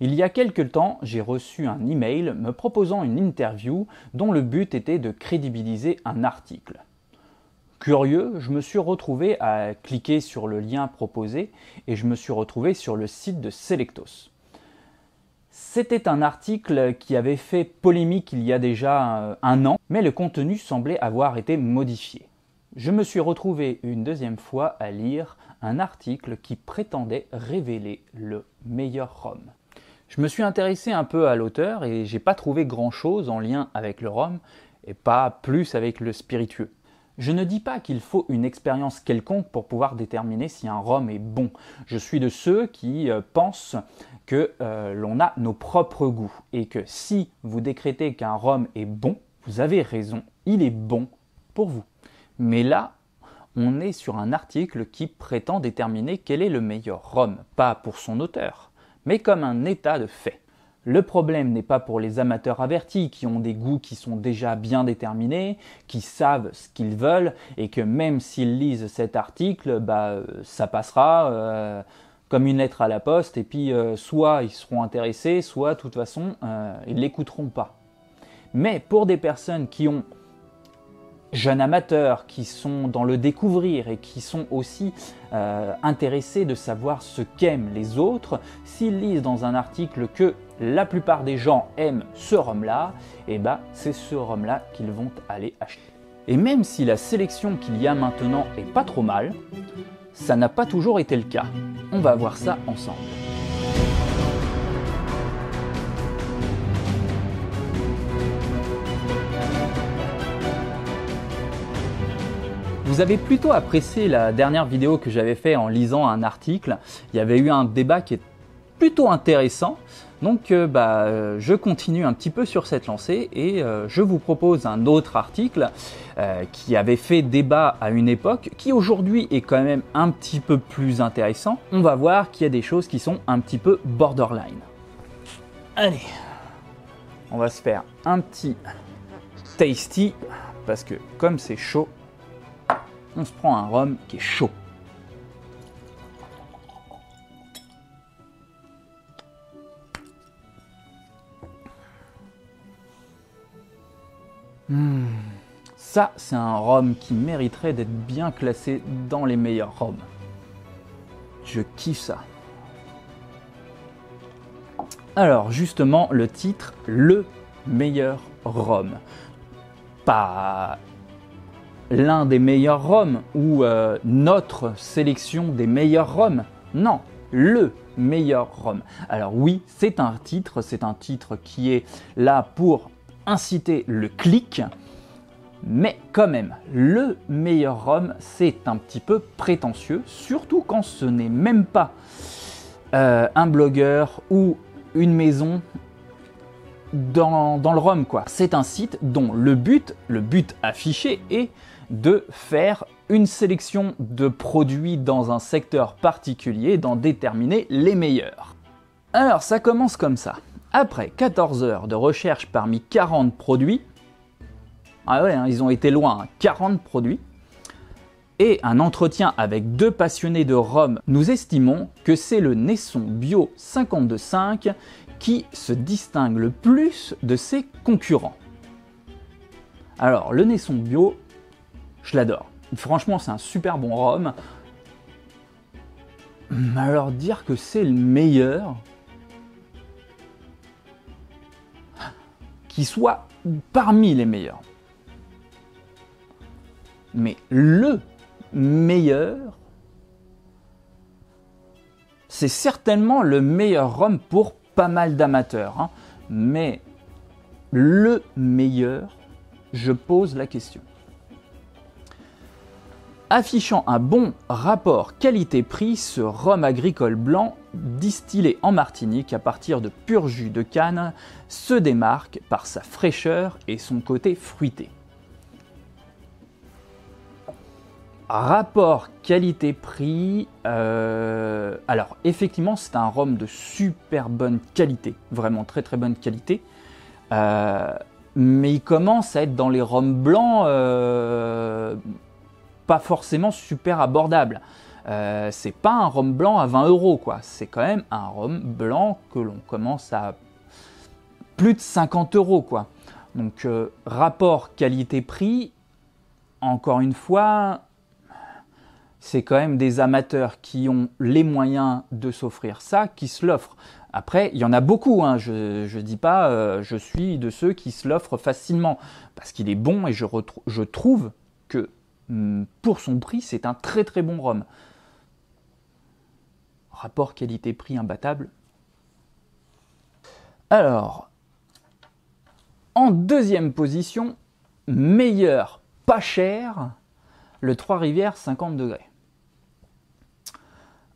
Il y a quelque temps, j'ai reçu un email me proposant une interview dont le but était de crédibiliser un article. Curieux, je me suis retrouvé à cliquer sur le lien proposé et je me suis retrouvé sur le site de Selectos. C'était un article qui avait fait polémique il y a déjà euh, un an, mais le contenu semblait avoir été modifié. Je me suis retrouvé une deuxième fois à lire un article qui prétendait révéler le meilleur Rome. Je me suis intéressé un peu à l'auteur et j'ai pas trouvé grand chose en lien avec le rhum et pas plus avec le spiritueux. Je ne dis pas qu'il faut une expérience quelconque pour pouvoir déterminer si un rhum est bon. Je suis de ceux qui euh, pensent que euh, l'on a nos propres goûts et que si vous décrétez qu'un rhum est bon, vous avez raison, il est bon pour vous. Mais là, on est sur un article qui prétend déterminer quel est le meilleur rhum, pas pour son auteur, mais comme un état de fait. Le problème n'est pas pour les amateurs avertis qui ont des goûts qui sont déjà bien déterminés, qui savent ce qu'ils veulent et que même s'ils lisent cet article, bah euh, ça passera euh, comme une lettre à la poste et puis euh, soit ils seront intéressés, soit de toute façon ils ils l'écouteront pas. Mais pour des personnes qui ont jeunes amateurs qui sont dans le découvrir et qui sont aussi euh, intéressés de savoir ce qu'aiment les autres, s'ils lisent dans un article que la plupart des gens aiment ce rhum-là, et eh bah ben, c'est ce rhum-là qu'ils vont aller acheter. Et même si la sélection qu'il y a maintenant est pas trop mal, ça n'a pas toujours été le cas. On va voir ça ensemble. vous avez plutôt apprécié la dernière vidéo que j'avais fait en lisant un article, il y avait eu un débat qui est plutôt intéressant. Donc euh, bah, euh, je continue un petit peu sur cette lancée et euh, je vous propose un autre article qui avait fait débat à une époque, qui aujourd'hui est quand même un petit peu plus intéressant. On va voir qu'il y a des choses qui sont un petit peu borderline. Allez, on va se faire un petit tasty parce que comme c'est chaud, on se prend un rhum qui est chaud. Hmm. Ça, c'est un rhum qui mériterait d'être bien classé dans les meilleurs rhums. Je kiffe ça. Alors justement, le titre, le meilleur rhum. Pas l'un des meilleurs roms ou euh, notre sélection des meilleurs roms. Non, le meilleur rom Alors oui, c'est un titre, c'est un titre qui est là pour inciter le clic, mais quand même, le meilleur rom c'est un petit peu prétentieux, surtout quand ce n'est même pas euh, un blogueur ou une maison dans, le rom quoi. C'est un site dont le but, le but affiché est de faire une sélection de produits dans un secteur particulier, d'en déterminer les meilleurs. Alors ça commence comme ça. Après 14 heures de recherche parmi 40 produits, ah ouais, hein, ils ont été loin, 40 hein, produits, et un entretien avec deux passionnés de Rome, nous estimons que c'est le Nesson Bio 52.5 qui se distingue le plus de ses concurrents. Alors, le Nesson Bio, je l'adore. Franchement, c'est un super bon rhum. Mais alors dire que c'est le meilleur qui soit parmi les meilleurs. Mais le meilleur, c'est certainement le meilleur rhum pour pas mal d'amateurs. Hein. Mais le meilleur, je pose la question affichant un bon rapport qualité-prix, ce rhum agricole blanc, distillé en Martinique à partir de pur jus de canne, se démarque par sa fraîcheur et son côté fruité. Rapport qualité-prix, euh, alors effectivement c'est un rhum de super bonne qualité, vraiment très très bonne qualité. Euh, mais il commence à être dans les rhums blancs euh, pas forcément super abordable. Euh, c'est pas un rhum blanc à 20 euros, quoi. C'est quand même un rhum blanc que l'on commence à plus de 50 euros, quoi. Donc, euh, rapport qualité-prix, encore une fois, c'est quand même des amateurs qui ont les moyens de s'offrir ça, qui se l'offrent. Après, il y en a beaucoup, hein. je ne dis pas, euh, je suis de ceux qui se l'offrent facilement, parce qu'il est bon et je, je trouve que Hmm, pour son prix, c'est un très très bon rhum. Rapport qualité-prix imbattable. Alors, en deuxième position, meilleur, pas cher, le Trois Rivières 50 degrés.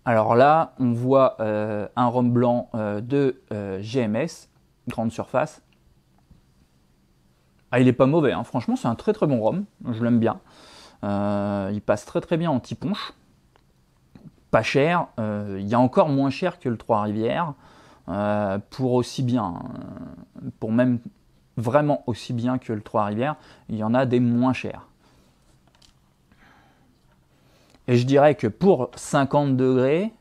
Alors là, on voit euh, un rhum blanc euh, de euh, GMS, grande surface. Ah, il est pas mauvais, hein. franchement, c'est un très très bon rhum, je l'aime bien. Euh, il passe très très bien en Tiponche. Pas cher, euh, il y a encore moins cher que le Trois-Rivières. Euh, pour aussi bien, pour même vraiment aussi bien que le Trois-Rivières, il y en a des moins chers. Et je dirais que pour 50 degrés,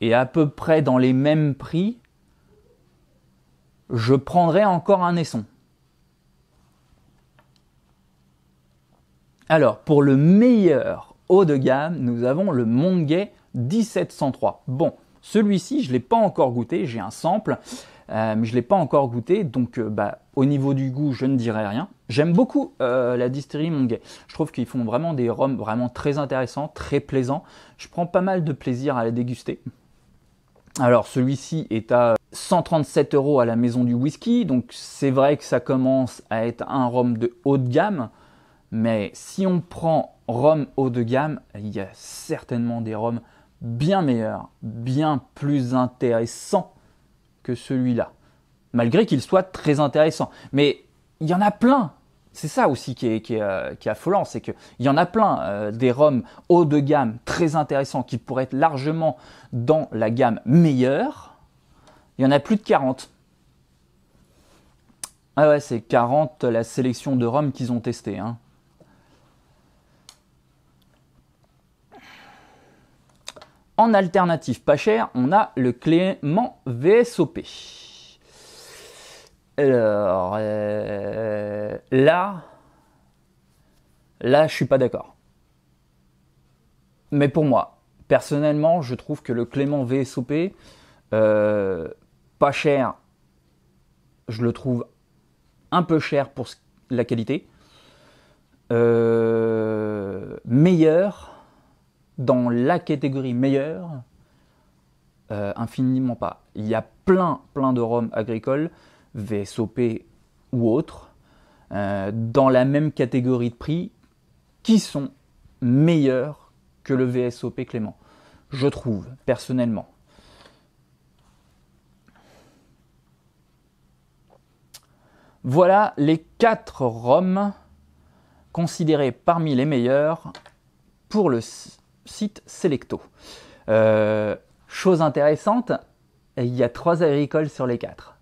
et à peu près dans les mêmes prix, je prendrais encore un Esson. Alors, pour le meilleur haut de gamme, nous avons le Mongay 1703. Bon, celui-ci, je ne l'ai pas encore goûté, j'ai un sample, euh, mais je ne l'ai pas encore goûté, donc euh, bah, au niveau du goût, je ne dirai rien. J'aime beaucoup euh, la distillerie Mongay. Je trouve qu'ils font vraiment des rums vraiment très intéressants, très plaisants. Je prends pas mal de plaisir à la déguster. Alors celui-ci est à 137 euros à la maison du whisky, donc c'est vrai que ça commence à être un rhum de haut de gamme. Mais si on prend Rome haut de gamme, il y a certainement des Roms bien meilleurs, bien plus intéressants que celui-là. Malgré qu'il soit très intéressant. Mais il y en a plein. C'est ça aussi qui est, qui euh, affolant, c'est qu'il y en a plein euh, des roms haut de gamme très intéressants qui pourraient être largement dans la gamme meilleure. Il y en a plus de 40. Ah ouais, c'est 40 la sélection de roms qu'ils ont testé. Hein. En alternative pas cher, on a le Clément VSOP. Alors euh, là, là je suis pas d'accord. Mais pour moi, personnellement, je trouve que le Clément VSOP, euh, pas cher, je le trouve un peu cher pour la qualité. Euh, meilleur, dans la catégorie meilleure euh, Infiniment pas. Il y a plein, plein de roms agricoles, VSOP ou autres, euh, dans la même catégorie de prix, qui sont meilleurs que le VSOP Clément. Je trouve, personnellement. Voilà les quatre roms considérés parmi les meilleurs pour le site Selecto. Euh, chose intéressante, il y a trois agricoles sur les quatre.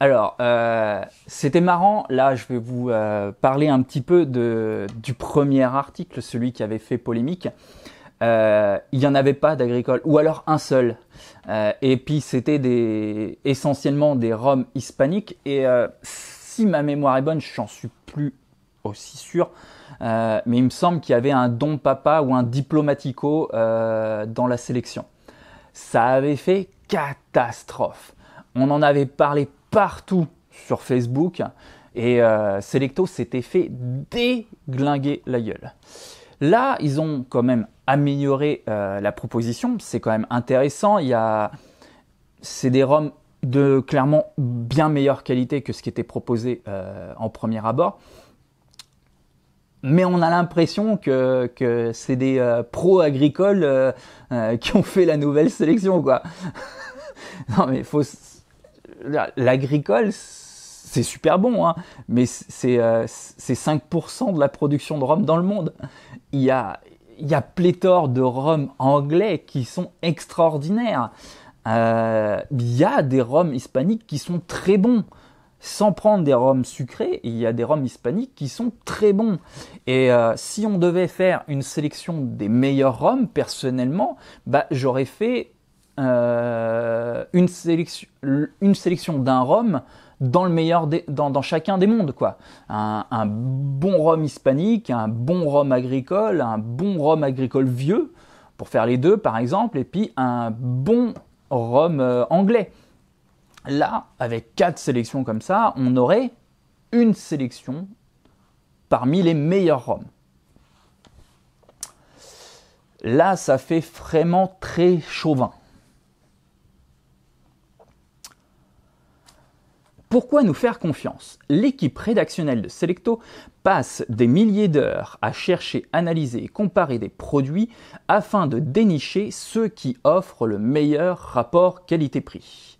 Alors, euh, c'était marrant. Là, je vais vous euh, parler un petit peu du premier article, celui qui avait fait polémique. il n'y en avait pas d'agricole, ou alors un seul. et puis, c'était essentiellement des Roms hispaniques. Et si ma mémoire est bonne, j'en suis plus aussi sûr. Euh, mais il me semble qu'il y avait un don papa ou un diplomatico euh, dans la sélection. Ça avait fait catastrophe. On en avait parlé partout sur Facebook et euh, Selecto s'était fait déglinguer la gueule. Là, ils ont quand même amélioré la proposition, c'est quand même intéressant. a... C'est des roms de clairement bien meilleure qualité que ce qui était proposé en premier abord mais on a l'impression que, que c'est des pro euh, pros agricoles euh, euh, qui ont fait la nouvelle sélection, quoi. non, mais faut. L'agricole, c'est super bon, hein, mais c'est 5% de la production de rhum dans le monde. Il y a, il y a pléthore de rhums anglais qui sont extraordinaires. Il y a des rhums hispaniques qui sont très bons sans prendre des rhums sucrés, il y a des rhums hispaniques qui sont très bons. Et euh, si on devait faire une sélection des meilleurs rhums, personnellement, bah, j'aurais fait euh, une sélection, d'un rhum dans le meilleur dans, chacun des mondes quoi. Un, bon rhum hispanique, un bon rhum agricole, un bon rhum agricole vieux pour faire les deux par exemple, et puis un bon rhum euh, anglais. Là, avec quatre sélections comme ça, on aurait une sélection parmi les meilleurs roms. Là, ça fait vraiment très chauvin. Pourquoi nous faire confiance L'équipe rédactionnelle de Selecto passe des milliers d'heures à chercher, analyser et comparer des produits afin de dénicher ceux qui offrent le meilleur rapport qualité-prix.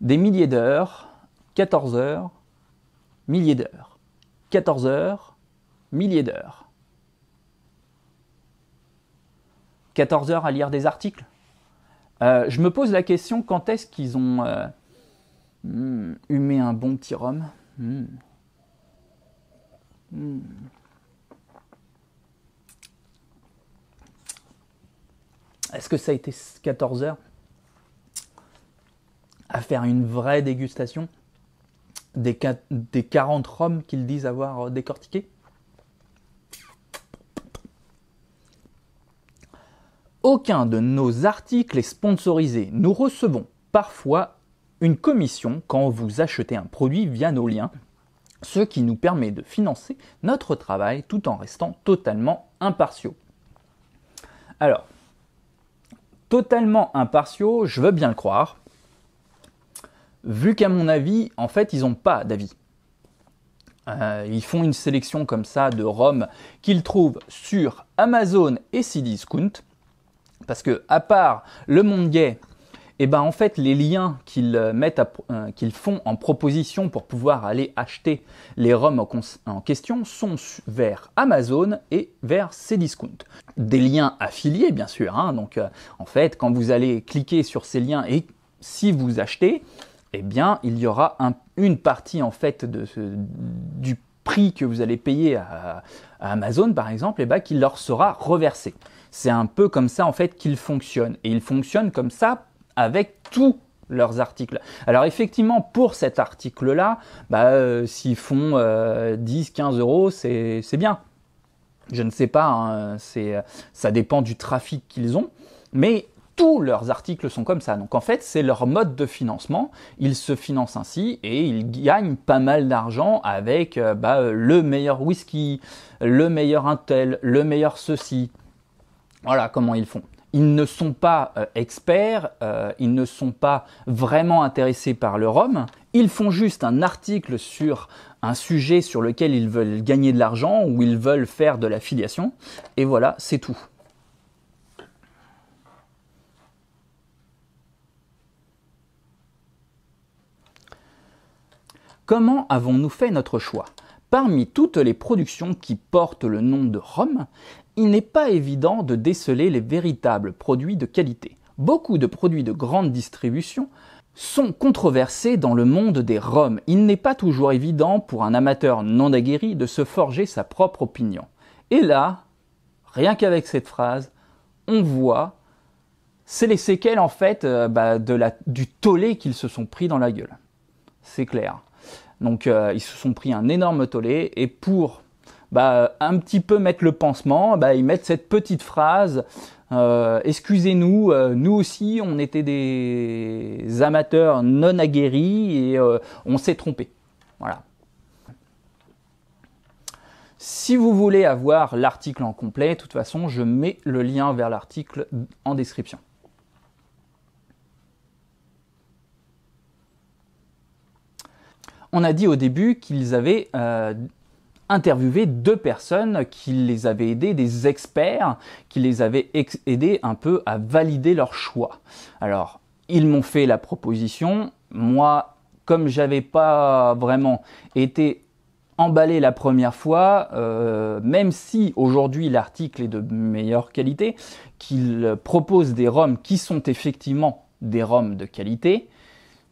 Des milliers d'heures, 14 heures, milliers d'heures. 14 heures, milliers d'heures. 14 heures à lire des articles. Euh, je me pose la question quand est-ce qu'ils ont euh, hmm, humé un bon petit rhum hmm. Hmm. Est-ce que ça a été 14 heures faire une vraie dégustation des, des 40 roms qu'ils disent avoir euh, décortiqués. Aucun de nos articles est sponsorisé. Nous recevons parfois une commission quand vous achetez un produit via nos liens, ce qui nous permet de financer notre travail tout en restant totalement impartiaux. Alors, totalement impartiaux, je veux bien le croire, vu qu'à mon avis, en fait, ils n'ont pas d'avis. Euh, ils font une sélection comme ça de ROM qu'ils trouvent sur Amazon et Cdiscount. Parce que, à part le monde gay, et eh ben en fait, les liens qu'ils euh, euh, qu'ils font en proposition pour pouvoir aller acheter les roms en, question sont vers Amazon et vers Cdiscount. Des liens affiliés, bien sûr. Hein, donc, en fait, quand vous allez cliquer sur ces liens et si vous achetez, eh bien, il y aura une partie en fait du prix que vous allez payer à, Amazon, par exemple, et eh ben, qui leur sera reversé. C'est un peu comme ça en fait qu'ils fonctionnent. Et ils fonctionnent comme ça avec tous leurs articles. Alors effectivement, pour cet article-là, bah, euh, s'ils font 10, euh, 15 euros, c'est bien. Je ne sais pas, hein, ça dépend du trafic qu'ils ont. Mais tous leurs articles sont comme ça. Donc en fait, c'est leur mode de financement. Ils se financent ainsi et ils gagnent pas mal d'argent avec euh, bah, euh, le meilleur whisky, le meilleur intel, le meilleur ceci. Voilà comment ils font. Ils ne sont pas euh, experts, ils ne sont pas vraiment intéressés par le rhum. Ils font juste un article sur un sujet sur lequel ils veulent gagner de l'argent ou ils veulent faire de l'affiliation. Et voilà, c'est tout. Comment avons-nous fait notre choix Parmi toutes les productions qui portent le nom de Rome, il n'est pas évident de déceler les véritables produits de qualité. Beaucoup de produits de grande distribution sont controversés dans le monde des Roms. Il n'est pas toujours évident pour un amateur non aguerri de se forger sa propre opinion. Et là, rien qu'avec cette phrase, on voit, c'est les séquelles en fait euh, bah, du tollé qu'ils se sont pris dans la gueule. C'est clair. Donc euh, ils se sont pris un énorme tollé et pour bah, un petit peu mettre le pansement, bah, ils mettent cette petite phrase euh, excusez-nous, euh, nous aussi on était des amateurs non aguerris et on s'est trompé. Voilà. Si vous voulez avoir l'article en complet, de toute façon, je mets le lien vers l'article en description. On a dit au début qu'ils avaient euh, interviewé deux personnes qui les avaient aidés, des experts qui les avaient aidés un peu à valider leur choix. Alors, ils m'ont fait la proposition. Moi, comme j'avais pas vraiment été emballé la première fois, euh, même si aujourd'hui l'article est de meilleure qualité, qu'il propose des roms qui sont effectivement des roms de qualité,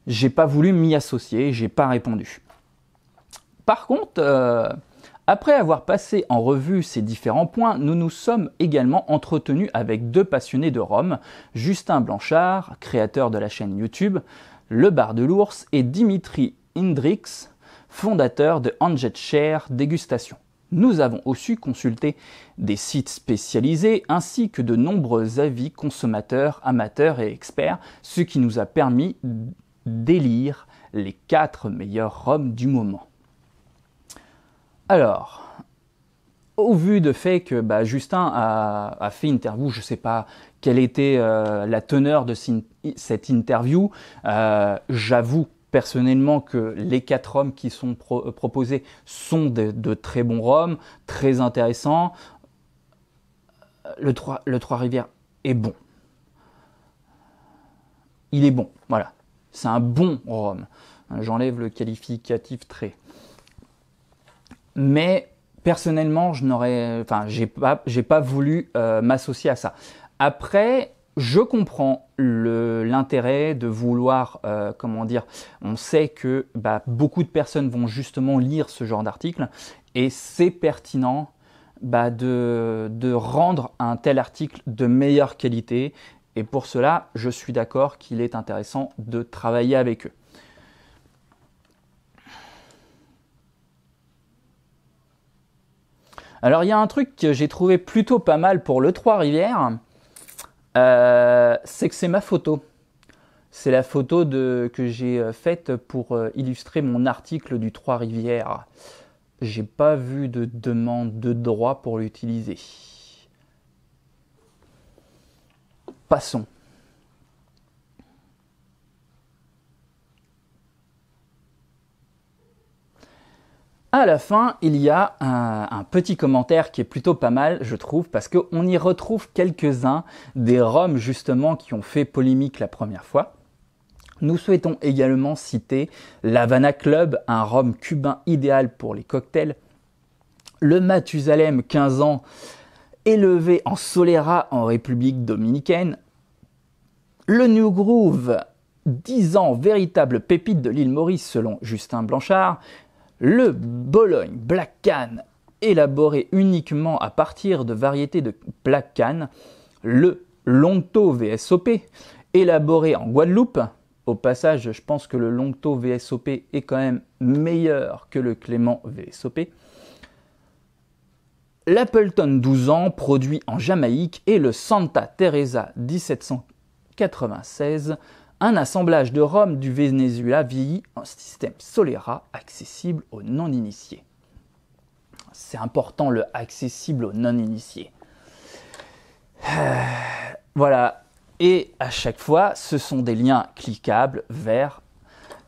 j'ai pas voulu m'y associer, j'ai pas répondu. Par contre, euh, après avoir passé en revue ces différents points, nous nous sommes également entretenus avec deux passionnés de Rome, Justin Blanchard, créateur de la chaîne YouTube, Le Bar de l'Ours, et Dimitri Hendrix, fondateur de Anget Share Dégustation. Nous avons aussi consulté des sites spécialisés ainsi que de nombreux avis consommateurs, amateurs et experts, ce qui nous a permis d'élire les quatre meilleurs Roms du moment. Alors, au vu de fait que bah, Justin a, a, fait interview, je ne sais pas quelle était euh, la teneur de cette interview, euh, j'avoue personnellement que les quatre roms qui sont euh, proposés sont de, très bons roms, très intéressants. Le, le Trois-Rivières est bon. Il est bon, voilà. C'est un bon rhum. Hein, j'enlève le qualificatif très. Mais personnellement, je n'aurais, enfin, j'ai pas, pas voulu euh, m'associer à ça. Après, je comprends l'intérêt de vouloir, euh, comment dire, on sait que bah, beaucoup de personnes vont justement lire ce genre d'article et c'est pertinent bah, de, de, rendre un tel article de meilleure qualité et pour cela, je suis d'accord qu'il est intéressant de travailler avec eux. Alors il y a un truc que j'ai trouvé plutôt pas mal pour le Trois-Rivières, euh, c'est que c'est ma photo. C'est la photo que j'ai euh, faite pour euh, illustrer mon article du Trois-Rivières. J'ai pas vu de demande de droit pour l'utiliser. Passons. À la fin, il y a un, petit commentaire qui est plutôt pas mal, je trouve, parce qu'on y retrouve quelques-uns des Roms justement qui ont fait polémique la première fois. Nous souhaitons également citer l'Havana Club, un rhum cubain idéal pour les cocktails, le Mathusalem, 15 ans, élevé en Solera en République dominicaine, le New Groove, 10 ans, véritable pépite de l'île Maurice selon Justin Blanchard. Le Bologne Black Can, élaboré uniquement à partir de variétés de Black Can. Le Longto VSOP, élaboré en Guadeloupe. Au passage, je pense que le Longto VSOP est quand même meilleur que le Clément VSOP. L'Appleton 12 ans, produit en Jamaïque, et le Santa Teresa 1700. 1996, un assemblage de Rome du Venezuela vieillit en système Solera accessible aux non-initiés. C'est important le accessible aux non-initiés. Euh, voilà. Et à chaque fois, ce sont des liens cliquables vers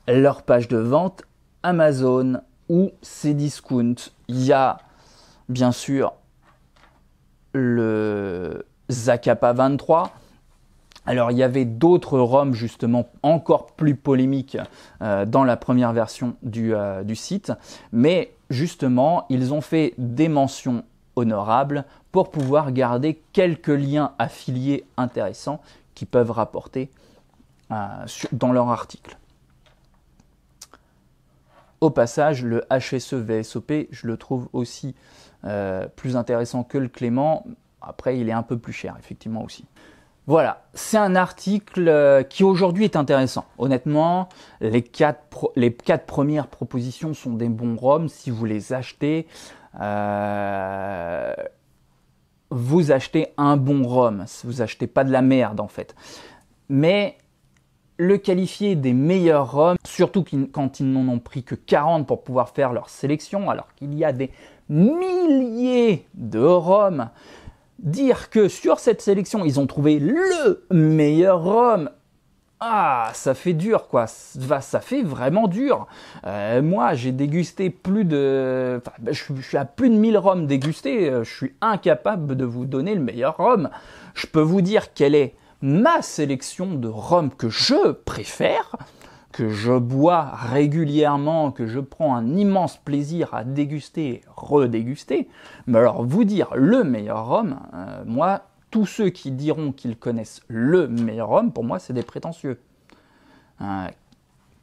leur page de vente Amazon ou Cdiscount. Il y a bien sûr le Zacapa 23 alors il y avait d'autres ROMs, justement encore plus polémiques euh, dans la première version euh, du, site, mais justement ils ont fait des mentions honorables pour pouvoir garder quelques liens affiliés intéressants qui peuvent rapporter euh, dans leur article. Au passage, le HSE VSOP, je le trouve aussi plus intéressant que le Clément. Après, il est un peu plus cher, effectivement aussi. Voilà, c'est un article euh, qui aujourd'hui est intéressant. Honnêtement, les quatre, premières propositions sont des bons roms. Si vous les achetez, euh, vous achetez un bon rhum. Vous achetez pas de la merde en fait. Mais le qualifier des meilleurs roms, surtout quand ils n'en ont pris que 40 pour pouvoir faire leur sélection, alors qu'il y a des milliers de roms dire que sur cette sélection, ils ont trouvé le meilleur rhum, ah, ça fait dur, quoi. Bah, ça fait vraiment dur. Euh, moi, j'ai dégusté plus de... Bah, je, suis à plus de 1000 rhums dégustés. Euh, je suis incapable de vous donner le meilleur rhum. Je peux vous dire quelle est ma sélection de rhum que je préfère que je bois régulièrement, que je prends un immense plaisir à déguster redéguster. Mais alors vous dire le meilleur rhum, euh, moi, tous ceux qui diront qu'ils connaissent le meilleur rhum, pour moi, c'est des prétentieux. Euh,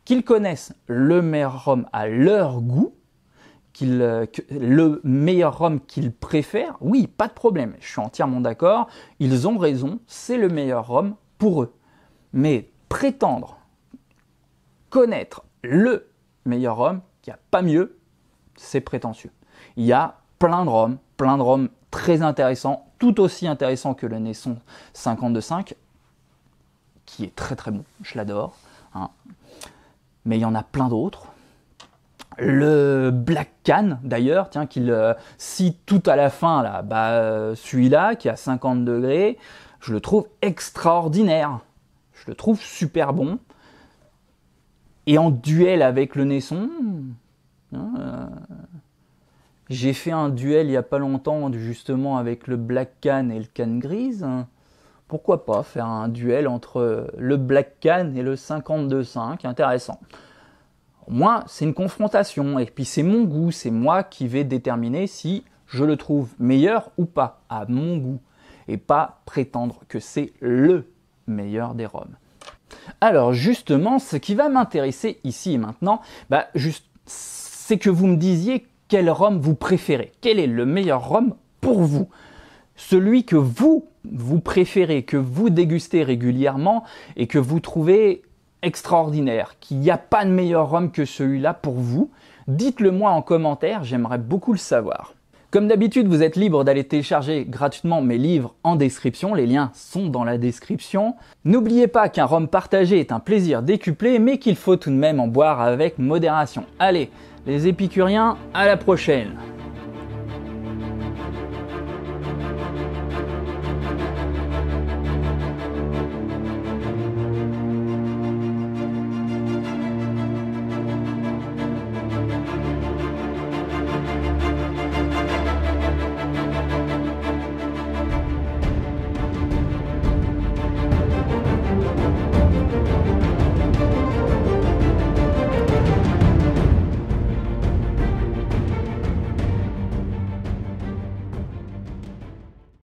qu'ils connaissent le meilleur rhum à leur goût, euh, le meilleur rhum qu'ils préfèrent, oui, pas de problème, je suis entièrement d'accord, ils ont raison, c'est le meilleur rhum pour eux. Mais prétendre connaître le meilleur homme, qui n'y a pas mieux, c'est prétentieux. Il y a plein de Roms, plein de Roms très intéressants, tout aussi intéressants que le Naisson 52.5, qui est très très bon, je l'adore. Hein. Mais il y en a plein d'autres. Le Black Can, d'ailleurs, tiens, qu'il euh, cite tout à la fin, là, bah, euh, celui-là, qui a 50 degrés, je le trouve extraordinaire. Je le trouve super bon et en duel avec le naisson. Hein, euh, j'ai fait un duel il n'y a pas longtemps justement avec le Black Can et le Can Grise. Pourquoi pas faire un duel entre le Black Can et le 52-5 Intéressant. Moi, c'est une confrontation et puis c'est mon goût, c'est moi qui vais déterminer si je le trouve meilleur ou pas, à mon goût, et pas prétendre que c'est LE meilleur des Roms. Alors justement, ce qui va m'intéresser ici et maintenant, bah, c'est que vous me disiez quel rhum vous préférez. Quel est le meilleur rhum pour vous Celui que vous, vous préférez, que vous dégustez régulièrement et que vous trouvez extraordinaire, qu'il n'y a pas de meilleur rhum que celui-là pour vous. Dites-le moi en commentaire, j'aimerais beaucoup le savoir. Comme d'habitude, vous êtes libre d'aller télécharger gratuitement mes livres en description, les liens sont dans la description. N'oubliez pas qu'un rhum partagé est un plaisir décuplé, mais qu'il faut tout de même en boire avec modération. Allez, les épicuriens, à la prochaine